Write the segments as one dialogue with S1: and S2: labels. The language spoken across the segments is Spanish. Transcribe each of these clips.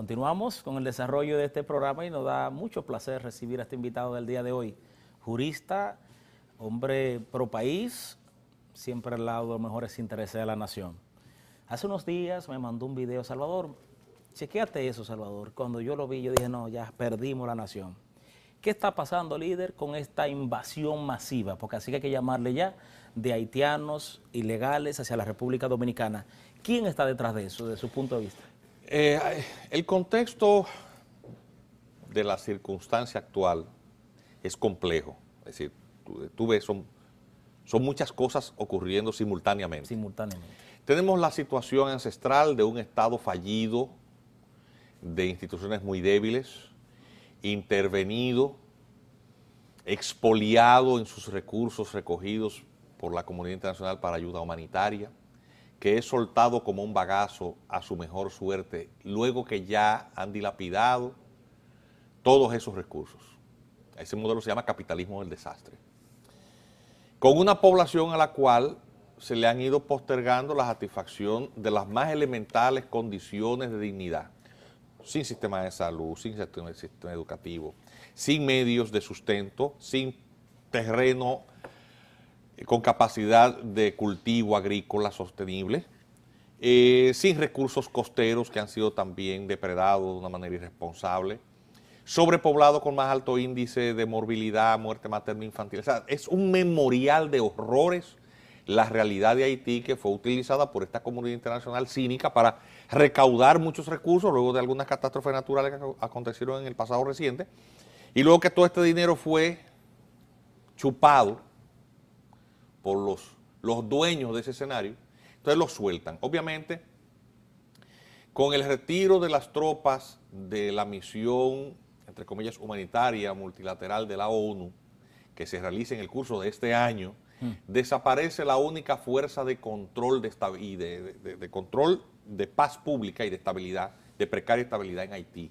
S1: Continuamos con el desarrollo de este programa y nos da mucho placer recibir a este invitado del día de hoy, jurista, hombre pro país, siempre al lado de los mejores intereses de la nación. Hace unos días me mandó un video, Salvador, chequéate eso, Salvador. Cuando yo lo vi, yo dije, no, ya perdimos la nación. ¿Qué está pasando, líder, con esta invasión masiva? Porque así que hay que llamarle ya de haitianos ilegales hacia la República Dominicana. ¿Quién está detrás
S2: de eso, ¿De su punto de vista? Eh, el contexto de la circunstancia actual es complejo. Es decir, tú, ves, son, son muchas cosas ocurriendo simultáneamente. Simultáneamente. Tenemos la situación ancestral de un Estado fallido, de instituciones muy débiles, intervenido, expoliado en sus recursos recogidos por la comunidad internacional para ayuda humanitaria que es soltado como un bagazo a su mejor suerte, luego que ya han dilapidado todos esos recursos. Ese modelo se llama capitalismo del desastre. Con una población a la cual se le han ido postergando la satisfacción de las más elementales condiciones de dignidad, sin sistema de salud, sin sistema educativo, sin medios de sustento, sin terreno con capacidad de cultivo agrícola sostenible, eh, sin recursos costeros que han sido también depredados de una manera irresponsable, sobrepoblado con más alto índice de morbilidad, muerte materna infantil O sea, es un memorial de horrores la realidad de Haití que fue utilizada por esta comunidad internacional cínica para recaudar muchos recursos luego de algunas catástrofes naturales que acontecieron en el pasado reciente, y luego que todo este dinero fue chupado por los, los dueños de ese escenario, entonces lo sueltan. Obviamente, con el retiro de las tropas de la misión, entre comillas, humanitaria multilateral de la ONU, que se realiza en el curso de este año, hmm. desaparece la única fuerza de control, de, de, control de paz pública y de estabilidad, de precaria estabilidad en Haití.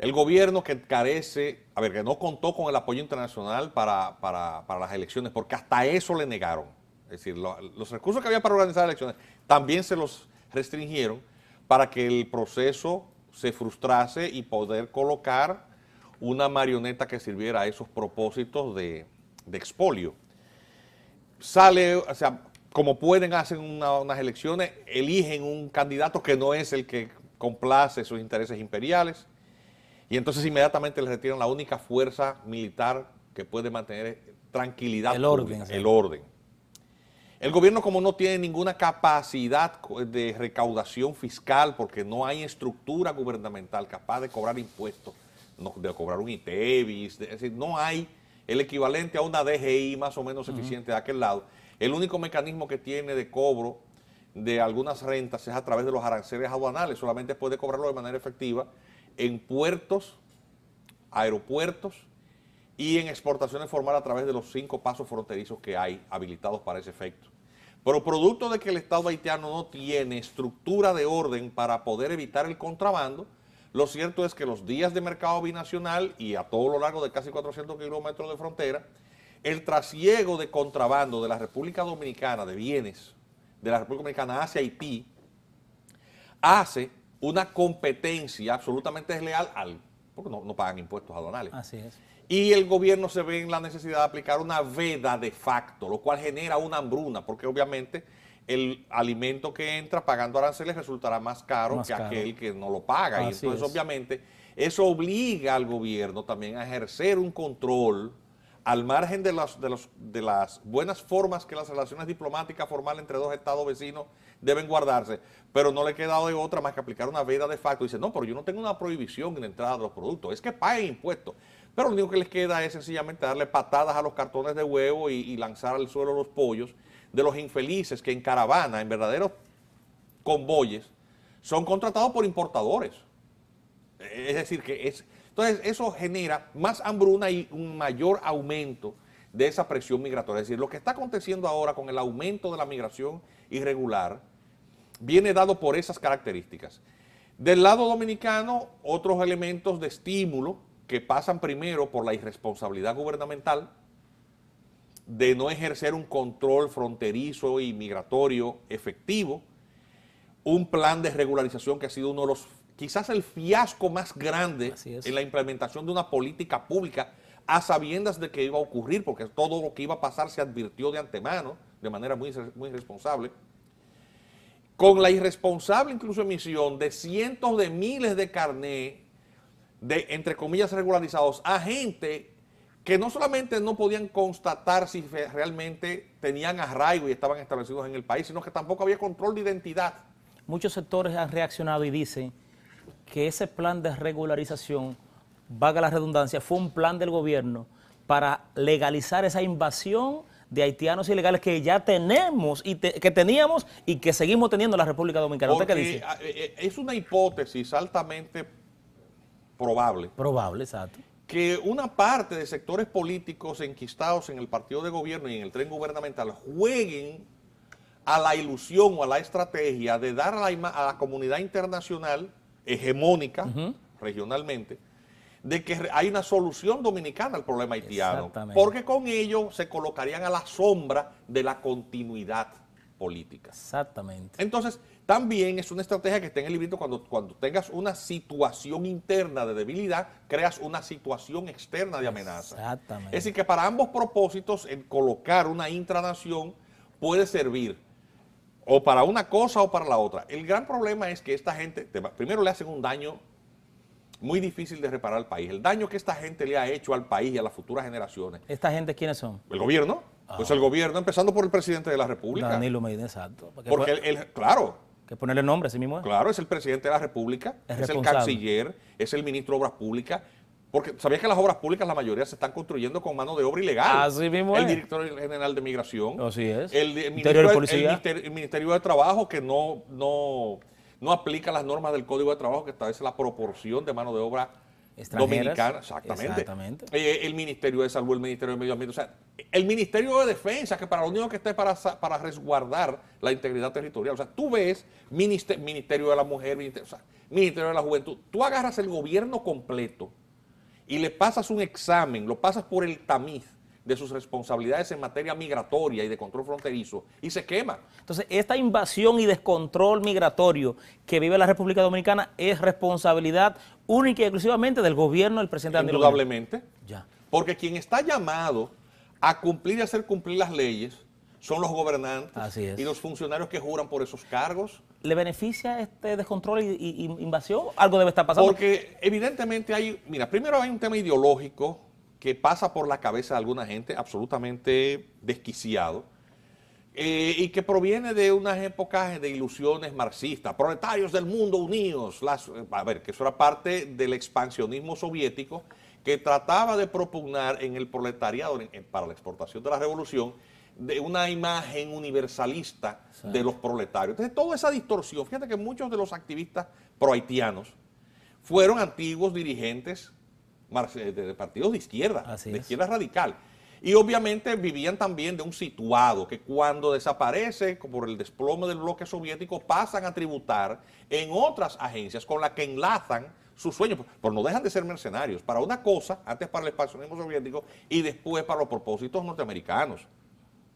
S2: El gobierno que carece, a ver, que no contó con el apoyo internacional para, las elecciones, porque hasta eso le negaron. Es decir, los recursos que había para organizar elecciones también se los restringieron para que el proceso se frustrase y poder colocar una marioneta que sirviera a esos propósitos de, expolio. Sale, o sea, como pueden, hacen unas elecciones, eligen un candidato que no es el que complace sus intereses imperiales y entonces inmediatamente le retiran la única fuerza militar que puede mantener tranquilidad, el orden. El orden. El gobierno, como no tiene ninguna capacidad de recaudación fiscal, porque no hay estructura gubernamental capaz de cobrar impuestos, no, de cobrar un ITEVIS, es decir, no hay el equivalente a una DGI más o menos eficiente de aquel lado. El único mecanismo que tiene de cobro de algunas rentas es a través de los aranceles aduanales, solamente puede cobrarlo de manera efectiva en puertos, aeropuertos y en exportaciones formales a través de los cinco pasos fronterizos que hay habilitados para ese efecto. Pero producto de que el Estado haitiano no tiene estructura de orden para poder evitar el contrabando, lo cierto es que los días de mercado binacional y a todo lo largo de casi 400 kilómetros de frontera, el trasiego de contrabando de la República Dominicana de bienes de la República Dominicana hacia Haití hace una competencia absolutamente desleal al, porque no, pagan impuestos aduanales. Así es. Y el gobierno se ve en la necesidad de aplicar una veda de facto, lo cual genera una hambruna, porque obviamente el alimento que entra pagando aranceles resultará más caro que aquel que no lo paga. y entonces, obviamente, eso obliga al gobierno también a ejercer un control al margen de las, de, las buenas formas que las relaciones diplomáticas formales entre dos estados vecinos deben guardarse, pero no le queda de otra más que aplicar una veda de facto. Dice, no, pero yo no tengo una prohibición en la entrada de los productos, es que paguen impuestos. Pero lo único que les queda es sencillamente darle patadas a los cartones de huevo y, y lanzar al suelo los pollos de los infelices que en caravana, en verdaderos convoyes, son contratados por importadores. Es decir, que es, entonces, eso genera más hambruna y un mayor aumento de esa presión migratoria. Es decir, lo que está aconteciendo ahora con el aumento de la migración irregular viene dado por esas características. Del lado dominicano, otros elementos de estímulo que pasan primero por la irresponsabilidad gubernamental de no ejercer un control fronterizo y migratorio efectivo, un plan de regularización que ha sido uno de los quizás el fiasco más grande en la implementación de una política pública a sabiendas de que iba a ocurrir, porque todo lo que iba a pasar se advirtió de antemano, de manera muy, irresponsable, con la irresponsable incluso emisión de cientos de miles de carné de, entre comillas, regularizados, a gente que no solamente no podían constatar si realmente tenían arraigo y estaban establecidos en el país, sino que tampoco había control de identidad.
S1: Muchos sectores han reaccionado y dicen que ese plan de regularización, vaga la redundancia, fue un plan del gobierno para legalizar esa invasión de haitianos ilegales que ya tenemos y que teníamos y que seguimos teniendo en la República Dominicana. ¿Usted qué dice? Ah,
S2: eh, eh, es una hipótesis altamente probable. Probable, exacto. Que una parte de sectores políticos enquistados en el partido de gobierno y en el tren gubernamental jueguen a la ilusión o a la estrategia de dar a la comunidad internacional hegemónica regionalmente, de que hay una solución dominicana al problema haitiano, porque con ello se colocarían a la sombra de la continuidad política. Exactamente. Entonces, también es una estrategia que está en el librito cuando, cuando tengas una situación interna de debilidad, creas una situación externa de amenaza. Exactamente. Es decir, que para ambos propósitos, el colocar una intranación puede servir o para una cosa o para la otra. El gran problema es que esta gente, primero le hacen un daño muy difícil de reparar al país. El daño que esta gente le ha hecho al país y a las futuras generaciones.
S1: ¿Esta gente quiénes son?
S2: El gobierno. Ah. Pues el gobierno, empezando por el presidente de la República. Danilo Medina, exacto. Porque, el claro. Que ponerle nombre a sí mismo. Claro, es el presidente de la República, es el canciller, es el ministro de Obras Públicas, porque sabías que las obras públicas, la mayoría, se están construyendo con mano de obra ilegal. Así mismo El director general de migración. Así es. El, ministerio, de Policía. El, ministerio, de Trabajo que no, no, no aplica las normas del Código de Trabajo que establece la proporción de mano de obra dominicana. Exactamente. Eh, eh, el Ministerio de Salud, el Ministerio de Medio Ambiente. O sea, el Ministerio de Defensa, que para lo único que está es para, para resguardar la integridad territorial. O sea, tú ves Ministerio, de la Mujer, ministerio, ministerio de la Juventud. Tú agarras el gobierno completo y le pasas un examen, lo pasas por el tamiz de sus responsabilidades en materia migratoria y de control fronterizo y se quema. Entonces, esta invasión y descontrol
S1: migratorio que vive la República Dominicana es responsabilidad única y exclusivamente del gobierno del presidente Andrés Indudablemente. Ya.
S2: Porque quien está llamado a cumplir y hacer cumplir las leyes son los gobernantes y los funcionarios que juran por esos cargos. ¿Le
S1: beneficia este descontrol e invasión? Algo debe estar pasando.
S2: Porque evidentemente hay, mira, primero hay un tema ideológico que pasa por la cabeza de alguna gente absolutamente desquiciado eh, y que proviene de unas épocas de ilusiones marxistas, proletarios del mundo unidos, eh, a ver, que eso era parte del expansionismo soviético que trataba de propugnar en el proletariado para la exportación de la revolución de una imagen universalista de los proletarios. Entonces, toda esa distorsión, fíjate que muchos de los activistas prohaitianos fueron antiguos dirigentes eh, de partidos de izquierda, de izquierda radical. Y obviamente vivían también de un situado que cuando desaparece por el desplome del bloque soviético pasan a tributar en otras agencias con las que enlazan sus sueños, pero no dejan de ser mercenarios, para una cosa, antes para el expansionismo soviético y después para los propósitos norteamericanos.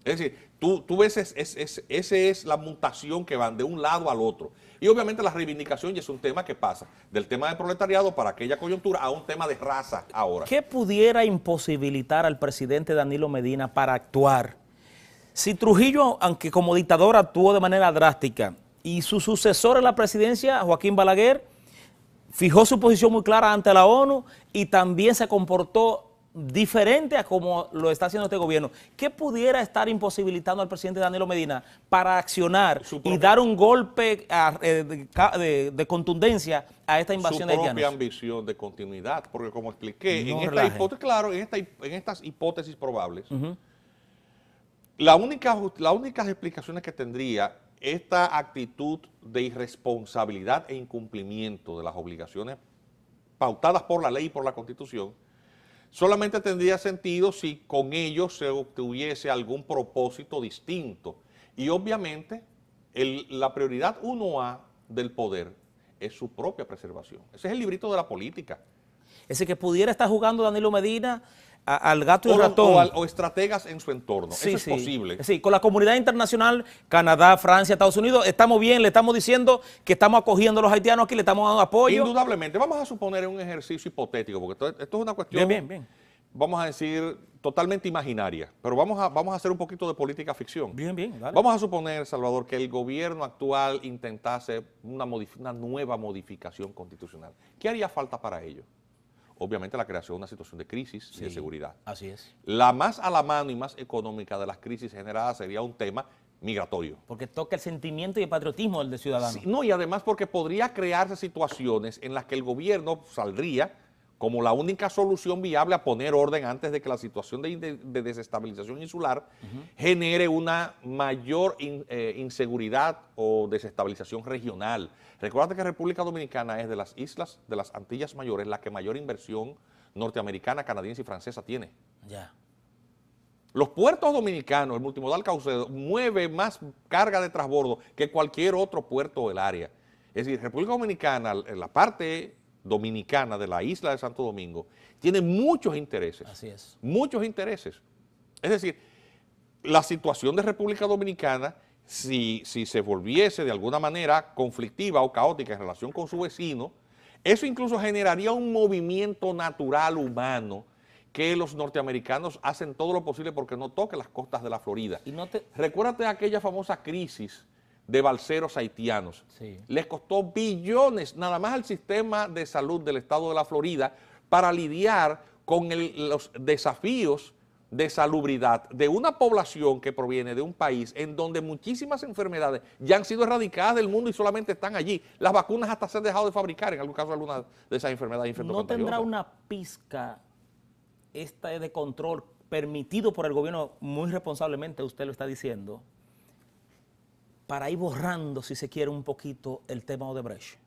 S2: Es decir, tú, tú ves, es, es, esa es la mutación que van de un lado al otro. Y obviamente la reivindicación ya es un tema que pasa del tema de proletariado para aquella coyuntura a un tema de raza ahora. ¿Qué
S1: pudiera imposibilitar al presidente Danilo Medina para actuar? Si Trujillo, aunque como dictador actuó de manera drástica, y su sucesor en la presidencia, Joaquín Balaguer, fijó su posición muy clara ante la ONU y también se comportó diferente a como lo está haciendo este gobierno, ¿qué pudiera estar imposibilitando al presidente Danilo Medina para accionar y dar un golpe
S2: eh, de, contundencia a esta invasión de Su propia ambición de continuidad, porque como expliqué, en, claro, en, estas hipótesis probables, la única, las únicas explicaciones que tendría esta actitud de irresponsabilidad e incumplimiento de las obligaciones pautadas por la ley y por la Constitución Solamente tendría sentido si con ellos se obtuviese algún propósito distinto. Y obviamente la prioridad 1A del poder es su propia preservación. Ese es el librito de la política. Ese que pudiera estar jugando Danilo Medina al gato y o, ratón. O, estrategas en su entorno. Eso es posible.
S1: Sí, con la comunidad internacional, Canadá, Francia, Estados Unidos, estamos bien, le estamos diciendo que estamos acogiendo a los haitianos aquí, le estamos dando apoyo. Indudablemente.
S2: Vamos a suponer un ejercicio hipotético, porque esto, es una cuestión. Bien, bien, bien vamos a decir, totalmente imaginaria, pero vamos a, vamos a hacer un poquito de política ficción. Bien, bien, Vamos a suponer, Salvador, que el gobierno actual intentase una nueva modificación constitucional. ¿Qué haría falta para ello? obviamente la creación de una situación de crisis y de seguridad. Así es. La más a la mano y más económica de las crisis generadas sería un tema migratorio. Porque toca el sentimiento y el patriotismo del ciudadano. no, y además porque podría crearse situaciones en las que el gobierno saldría como la única solución viable a poner orden antes de que la situación de, desestabilización insular genere una mayor eh, inseguridad o desestabilización regional. Recuerda que República Dominicana es de las islas de las Antillas Mayores la que mayor inversión norteamericana, canadiense y francesa tiene. Ya. Los puertos dominicanos, el multimodal Caucedo, mueve más carga de transbordo que cualquier otro puerto del área. Es decir, República Dominicana, en la parte dominicana, de la isla de Santo Domingo, tiene muchos intereses. Así es. Muchos intereses. Es decir, la situación de República Dominicana, si, se volviese de alguna manera conflictiva o caótica en relación con su vecino, eso incluso generaría un movimiento natural humano que los norteamericanos hacen todo lo posible porque no toque las costas de la Florida. Y Recuérdate aquella famosa crisis de balseros haitianos. Les costó billones nada más al sistema de salud del estado de la Florida para lidiar con los desafíos de salubridad de una población que proviene de un país en donde muchísimas enfermedades ya han sido erradicadas del mundo y solamente están allí. Las vacunas hasta se han dejado de fabricar en algún caso alguna de esas enfermedades ¿No tendrá una
S1: pizca esta de control permitido por el gobierno muy responsablemente, usted lo está diciendo, para ir borrando, si se quiere, un poquito el tema Odebrecht?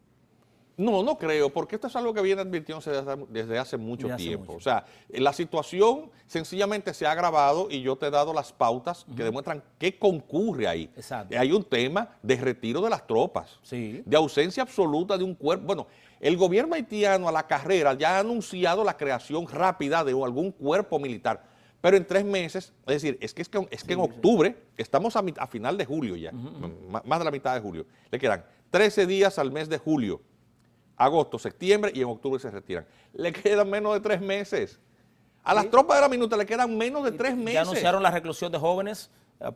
S2: No, no creo, porque esto es algo que viene advirtiéndose desde, hace mucho tiempo. O sea, eh, la situación sencillamente se ha agravado y yo te he dado las pautas que demuestran qué concurre ahí. Exacto. Hay un tema de retiro de las tropas, de ausencia absoluta de un cuerpo. Bueno, el gobierno haitiano a la carrera ya ha anunciado la creación rápida de algún cuerpo militar pero en tres meses, es decir, es que, es que, es que en octubre, estamos a, final de julio ya, más de la mitad de julio, le quedan 13 días al mes de julio, agosto, septiembre y en octubre se retiran. Le quedan menos de tres meses. A las tropas de la minuta le quedan menos de tres meses. Ya anunciaron la reclusión de jóvenes eh,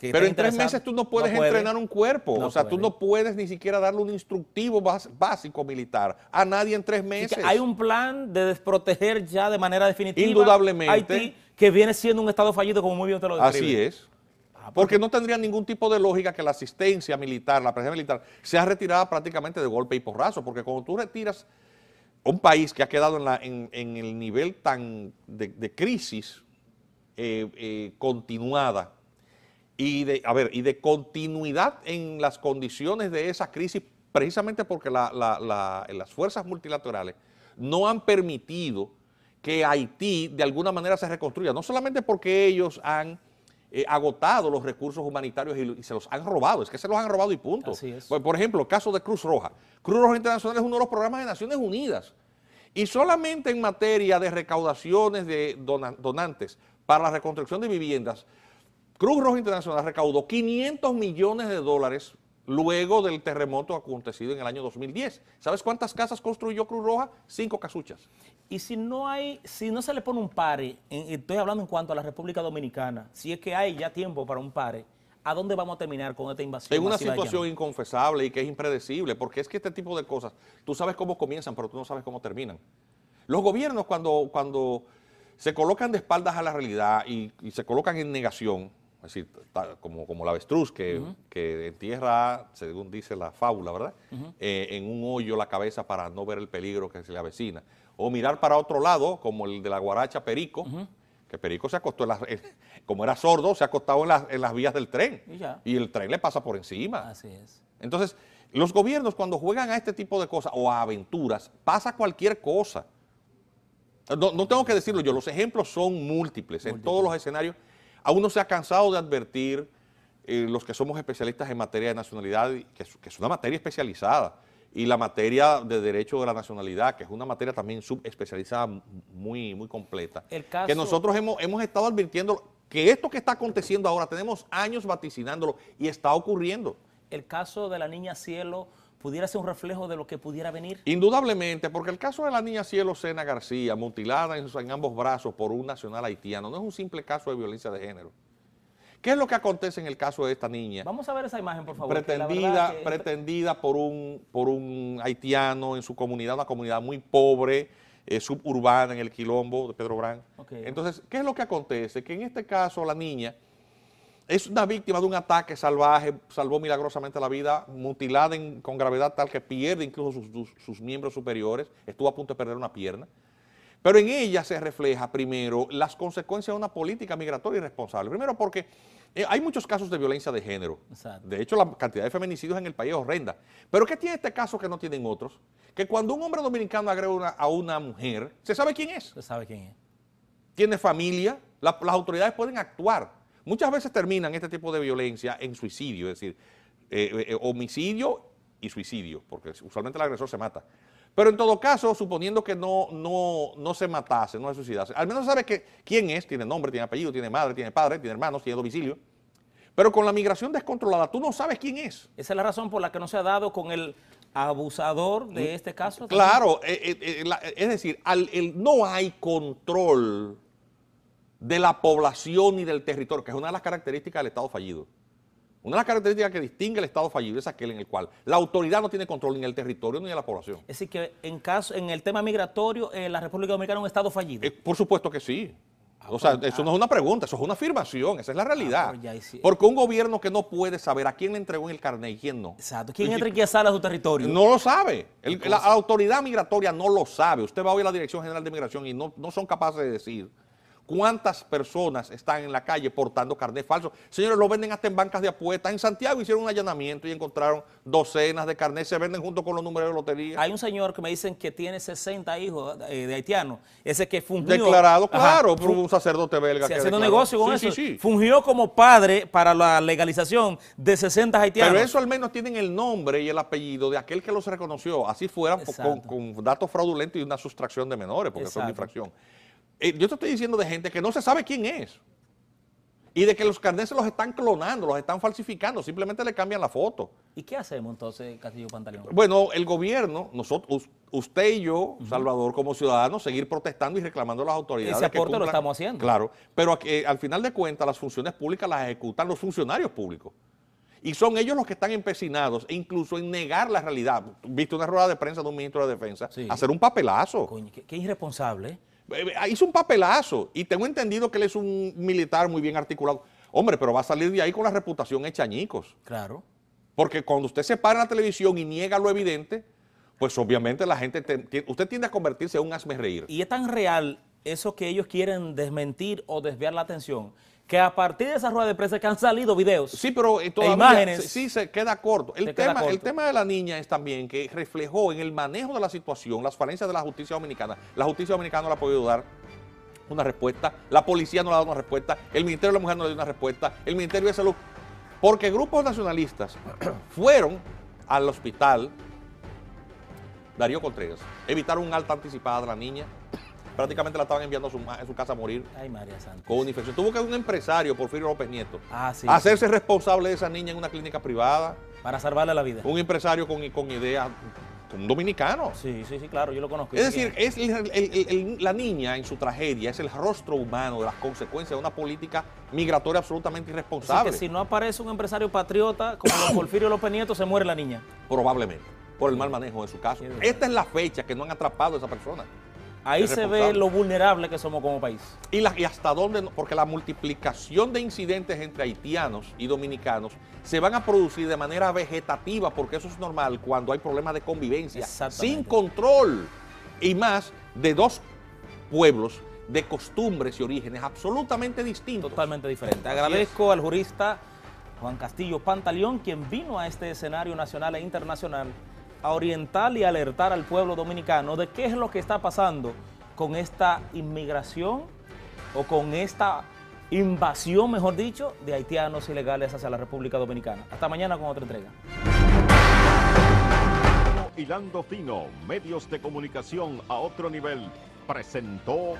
S2: que Pero en tres meses tú no puedes entrenar un cuerpo, o sea, tú no puedes ni siquiera darle un instructivo básico militar a nadie en tres meses. hay un plan de desproteger ya de manera definitiva Indudablemente. Haití, que viene siendo un estado fallido, como muy bien te lo describe. Así es. Ah, pues porque, no tendría ningún tipo de lógica que la asistencia militar, la presencia militar, sea retirada prácticamente de golpe y porrazo, porque cuando tú retiras un país que ha quedado en, el nivel tan de, crisis eh, eh, continuada, y de, a ver, y de continuidad en las condiciones de esa crisis, precisamente porque las fuerzas multilaterales no han permitido que Haití de alguna manera se reconstruya, no solamente porque ellos han eh, agotado los recursos humanitarios y, se los han robado, es que se los han robado y punto. Pues, por, ejemplo, el caso de Cruz Roja. Cruz Roja Internacional es uno de los programas de Naciones Unidas. Y solamente en materia de recaudaciones de donantes para la reconstrucción de viviendas, Cruz Roja Internacional recaudó 500 millones de dólares luego del terremoto acontecido en el año 2010. ¿Sabes cuántas casas construyó Cruz Roja? Cinco casuchas. Y si
S1: no hay, si no se le pone un pare, estoy hablando en cuanto a la República Dominicana, si es que hay ya tiempo para un pare, ¿a dónde vamos a terminar con esta invasión? Es una situación
S2: inconfesable y que es impredecible, porque es que este tipo de cosas, tú sabes cómo comienzan, pero tú no sabes cómo terminan. Los gobiernos cuando, se colocan de espaldas a la realidad y se colocan en negación, así como, como la avestruz que, entierra, según dice la fábula, ¿verdad? Eh, en un hoyo la cabeza para no ver el peligro que se le avecina. O mirar para otro lado, como el de la guaracha Perico, que Perico se acostó, en la, como era sordo, se ha acostado en, las vías del tren. Y, el tren le pasa por encima. Así es. Entonces, los gobiernos cuando juegan a este tipo de cosas o a aventuras, pasa cualquier cosa. No, tengo que decirlo yo, los ejemplos son múltiples. en todos los escenarios Aún no se ha cansado de advertir eh, los que somos especialistas en materia de nacionalidad, que es, una materia especializada, y la materia de derecho de la nacionalidad, que es una materia también subespecializada muy, muy completa. Que nosotros hemos, hemos estado advirtiendo que esto que está aconteciendo ahora, tenemos años vaticinándolo y está ocurriendo.
S1: El caso de la niña Cielo pudiera ser un reflejo de lo que pudiera venir?
S2: Indudablemente, porque el caso de la niña Cielo Sena García, mutilada en, ambos brazos por un nacional haitiano, no es un simple caso de violencia de género. ¿Qué es lo que acontece en el caso de esta niña?
S1: Vamos a ver esa imagen, por favor. Pretendida,
S2: pretendida por, un, por un haitiano en su comunidad, una comunidad muy pobre, eh, suburbana en el quilombo de Pedro Brán. Entonces, ¿qué es lo que acontece? Que en este caso la niña es una víctima de un ataque salvaje, salvó milagrosamente la vida, mutilada con gravedad tal que pierde incluso sus, miembros superiores, estuvo a punto de perder una pierna. Pero en ella se refleja primero las consecuencias de una política migratoria irresponsable. Primero porque eh, hay muchos casos de violencia de género. De hecho, la cantidad de feminicidios en el país es horrenda. Pero ¿qué tiene este caso que no tienen otros? Que cuando un hombre dominicano agrega a una mujer, se sabe quién es. Se sabe quién es. Tiene familia, las autoridades pueden actuar. Muchas veces terminan este tipo de violencia en suicidio, es decir, eh, eh, eh, homicidio y suicidio, porque usualmente el agresor se mata. Pero en todo caso, suponiendo que no, no, no se matase, no se suicidase, al menos sabe que, quién es, tiene nombre, tiene apellido, tiene madre, tiene padre, tiene hermanos, tiene domicilio. Pero con la migración descontrolada, tú no sabes quién es. Esa es la razón por la que no se ha dado con el abusador
S1: de mm, este caso. Claro,
S2: es decir, no hay control de la población y del territorio, que es una de las características del Estado fallido. Una de las características que distingue el Estado fallido es aquel en el cual la autoridad no tiene control ni el territorio ni en la población. Es decir, que en, caso, en el tema migratorio, eh, la República Dominicana es un Estado fallido. Eh, por supuesto que sí. Ah, o sea, ah, eso no ah. es una pregunta, eso es una afirmación, esa es la realidad. Porque un gobierno que no puede saber a quién le entregó el carnet y quién no. Exacto. ¿Quién enriquece sale a su territorio? No lo sabe. la, autoridad migratoria no lo sabe. Usted va hoy a la Dirección General de Migración y no, no son capaces de decir ¿Cuántas personas están en la calle portando carnet falso? Señores, lo venden hasta en bancas de apuestas. En Santiago hicieron un allanamiento y encontraron docenas de carnet Se venden junto con los números de lotería. Hay un señor que me dicen que tiene 60 hijos eh, de haitianos.
S1: Ese que fungió. Declarado, claro, por un
S2: sacerdote belga. Se que haciendo negocio con eso. Sí, sí. Fungió como
S1: padre para la legalización de 60 haitianos. Pero eso
S2: al menos tienen el nombre y el apellido de aquel que los reconoció. Así fuera con, datos fraudulentos y una sustracción de menores, porque es una infracción. Eh, yo te estoy diciendo de gente que no se sabe quién es. Y de que los carneses los están clonando, los están falsificando, simplemente le cambian la foto. ¿Y qué hacemos entonces, Castillo Pantaleón? Bueno, el gobierno, nosotros, usted y yo, Salvador, como ciudadanos, seguir protestando y reclamando a las autoridades. Ese aporte lo estamos haciendo. Claro, pero eh, al final de cuentas las funciones públicas las ejecutan los funcionarios públicos. Y son ellos los que están empecinados, e incluso en negar la realidad. Viste una rueda de prensa de un ministro de Defensa, hacer un papelazo. Coño, qué irresponsable. Eh, eh, hizo un papelazo y tengo entendido que él es un militar muy bien articulado. Hombre, pero va a salir de ahí con la reputación hecha Claro. Porque cuando usted se para en la televisión y niega lo evidente, pues obviamente la gente, usted tiende a convertirse en un hazme reír. Y es tan
S1: real eso que ellos quieren desmentir o desviar la atención, que a partir de esa rueda de prensa que han salido videos. Sí, pero eh, e imágenes, sí,
S2: se queda corto. El, tema, el tema de la niña es también que reflejó en el manejo de la situación las falencias de la justicia dominicana. La justicia dominicana no la ha podido dar una respuesta, la policía no le ha dado una respuesta, el Ministerio de la Mujer no le dio una respuesta, el Ministerio de Salud. Porque grupos nacionalistas fueron al hospital Darío Contreras, evitaron un alta anticipada de la niña, prácticamente la estaban enviando a su, casa a morir.
S1: Ay, María Santa.
S2: Con una infección. Tuvo que un empresario, Porfirio López Nieto, ah, hacerse responsable de esa niña en una clínica privada. Para salvarle la vida. Un empresario con, ideas, un dominicano. Sí, sí, sí, claro, yo lo conozco. Es decir, es la niña en su tragedia es el rostro humano de las consecuencias de una política migratoria absolutamente irresponsable. si no aparece un empresario patriota como Porfirio López Nieto, se muere la niña. Probablemente por el mal manejo de su caso. Esta es la fecha que no han atrapado a esa persona. Ahí se ve lo vulnerable que somos como país. Y, hasta dónde, porque la multiplicación de incidentes entre haitianos y dominicanos se van a producir de manera vegetativa, porque eso es normal cuando hay problemas de convivencia, sin control y más de dos pueblos de costumbres y orígenes absolutamente distintos. Totalmente diferentes. Agradezco al
S1: jurista Juan Castillo Pantaleón, quien vino a este escenario nacional e internacional a orientar y alertar al pueblo dominicano de qué es lo que está pasando con esta inmigración o con esta invasión, mejor dicho, de haitianos ilegales hacia la República Dominicana. Hasta mañana con otra entrega.
S2: Hilando Fino, medios de comunicación a otro nivel, presentó...